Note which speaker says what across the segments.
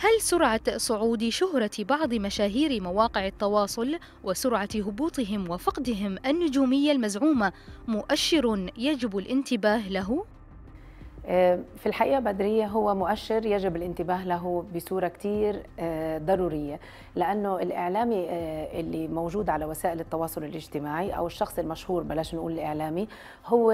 Speaker 1: هل سرعة صعود شهرة بعض مشاهير مواقع التواصل وسرعة هبوطهم وفقدهم النجومية المزعومة مؤشر يجب الانتباه له؟ آه، في الحقيقة بدرية هو مؤشر يجب الانتباه له بصورة كتير آه، ضرورية لأنه الإعلامي آه، اللي موجود على وسائل التواصل الاجتماعي أو الشخص المشهور بلاش نقول الإعلامي هو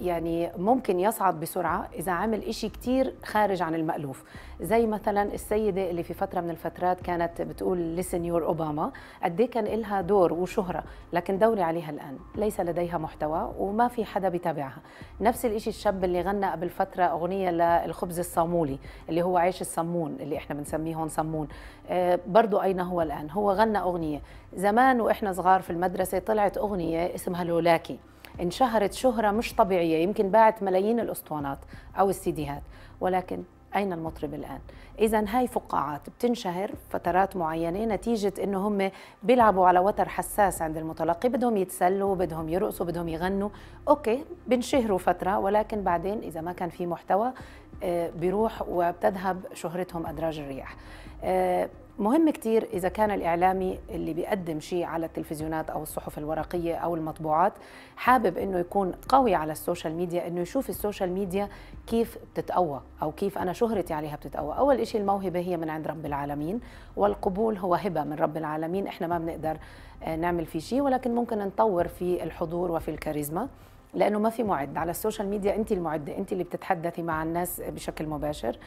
Speaker 1: يعني ممكن يصعد بسرعة إذا عمل إشي كتير خارج عن المألوف زي مثلا السيدة اللي في فترة من الفترات كانت بتقول لسنيور أوباما قد إيه كان لها دور وشهرة لكن دوري عليها الآن ليس لديها محتوى وما في حدا بيتابعها نفس الإشي الشاب اللي غنى قبل فترة أغنية للخبز الصامولي اللي هو عيش السمون اللي إحنا بنسميه هون سمون آه، برضو أين هو الآن هو غنى أغنية زمان وإحنا صغار في المدرسة طلعت أغنية اسمها لولاكي انشهرت شهرة مش طبيعية يمكن باعت ملايين الأسطوانات أو السيديهات ولكن أين المطرب الآن؟ إذا هاي فقاعات بتنشهر فترات معينة نتيجة إنه هم بيلعبوا على وتر حساس عند المتلقي بدهم يتسلوا بدهم يرقصوا بدهم يغنوا أوكي بنشهروا فترة ولكن بعدين إذا ما كان في محتوى آه، بيروح وبتذهب شهرتهم أدراج الرياح آه، مهم كتير إذا كان الإعلامي اللي بيقدم شيء على التلفزيونات أو الصحف الورقية أو المطبوعات حابب إنه يكون قوي على السوشيال ميديا إنه يشوف السوشيال ميديا كيف بتتقوى أو كيف أنا شهرتي عليها بتتقوى أول شيء الموهبة هي من عند رب العالمين والقبول هو هبة من رب العالمين إحنا ما بنقدر آه، نعمل فيه شيء ولكن ممكن نطور في الحضور وفي الكاريزما لانه ما في معد على السوشيال ميديا انت المعده انت اللي بتتحدثي مع الناس بشكل مباشر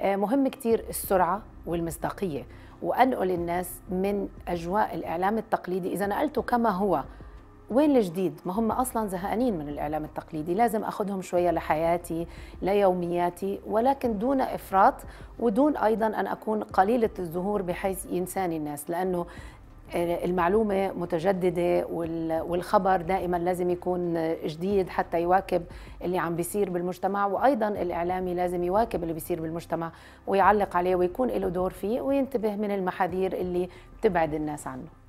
Speaker 1: آه، مهم كثير السرعه والمصداقيه وانقل الناس من اجواء الاعلام التقليدي اذا نقلته كما هو وين الجديد؟ ما هم اصلا زهقانين من الاعلام التقليدي، لازم اخذهم شويه لحياتي، ليومياتي، ولكن دون افراط ودون ايضا ان اكون قليله الظهور بحيث ينساني الناس، لانه المعلومه متجدده والخبر دائما لازم يكون جديد حتى يواكب اللي عم بيصير بالمجتمع وايضا الاعلامي لازم يواكب اللي بيصير بالمجتمع ويعلق عليه ويكون له دور فيه وينتبه من المحاذير اللي تبعد الناس عنه